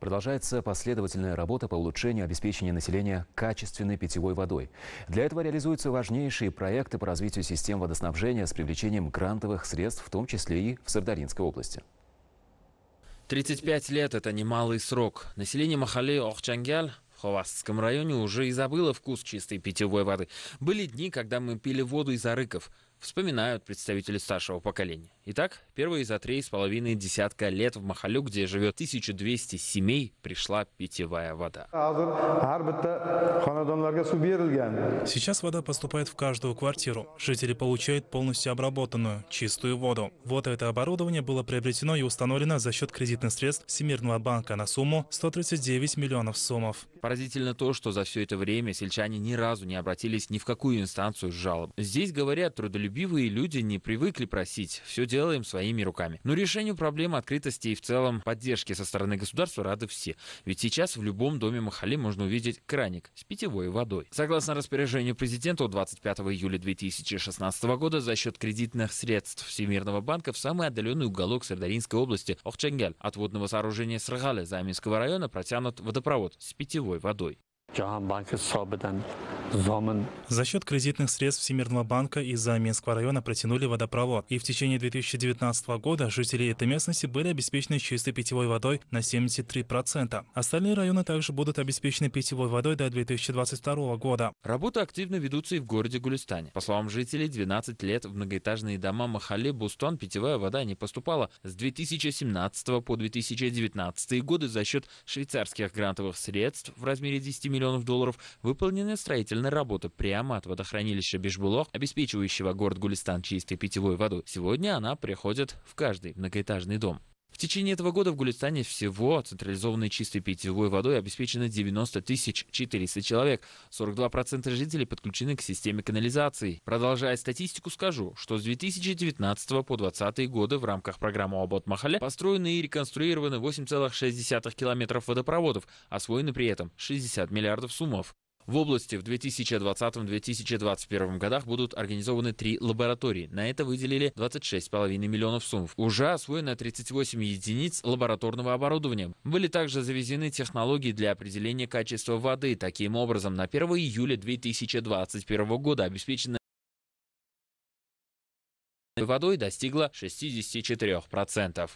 Продолжается последовательная работа по улучшению обеспечения населения качественной питьевой водой. Для этого реализуются важнейшие проекты по развитию систем водоснабжения с привлечением грантовых средств, в том числе и в Сардаринской области. 35 лет – это немалый срок. Население Махале Охчангаль в Ховастском районе уже и забыло вкус чистой питьевой воды. Были дни, когда мы пили воду из арыков – вспоминают представители старшего поколения. Итак, первые за три с половиной десятка лет в Махалю, где живет 1200 семей, пришла питьевая вода. Сейчас вода поступает в каждую квартиру. Жители получают полностью обработанную, чистую воду. Вот это оборудование было приобретено и установлено за счет кредитных средств Всемирного банка на сумму 139 миллионов сомов. Поразительно то, что за все это время сельчане ни разу не обратились ни в какую инстанцию с жалоб. Здесь говорят трудолюбивые трудолюбивые люди не привыкли просить, все делаем своими руками. Но решению проблемы открытости и в целом поддержки со стороны государства рады все. Ведь сейчас в любом доме Махали можно увидеть краник с питьевой водой. Согласно распоряжению президента, 25 июля 2016 года за счет кредитных средств Всемирного банка в самый отдаленный уголок Сардаринской области Охченгель от водного сооружения Срагали Заминского района протянут водопровод с питьевой водой. За счет кредитных средств Всемирного банка из за Минского района протянули водопровод. И в течение 2019 года жители этой местности были обеспечены чистой питьевой водой на 73%. Остальные районы также будут обеспечены питьевой водой до 2022 года. Работы активно ведутся и в городе Гулистане. По словам жителей, 12 лет в многоэтажные дома Махали Бустон питьевая вода не поступала. С 2017 по 2019 годы за счет швейцарских грантовых средств в размере 10 миллионов долларов выполнены строительные проделана работа прямо от водохранилища Бишбулох, обеспечивающего город Гулистан чистой питьевой водой. Сегодня она приходит в каждый многоэтажный дом. В течение этого года в Гулистане всего централизованной чистой питьевой водой обеспечено 90 тысяч 400 человек. 42% жителей подключены к системе канализации. Продолжая статистику, скажу, что с 2019 по 2020 годы в рамках программы «Обот Махале» построены и реконструированы 8,6 километров водопроводов, освоены при этом 60 миллиардов суммов. В области в 2020-2021 годах будут организованы три лаборатории. На это выделили 26,5 миллионов сумм. Уже освоено 38 единиц лабораторного оборудования. Были также завезены технологии для определения качества воды. Таким образом, на 1 июля 2021 года обеспечено водой достигла 64%.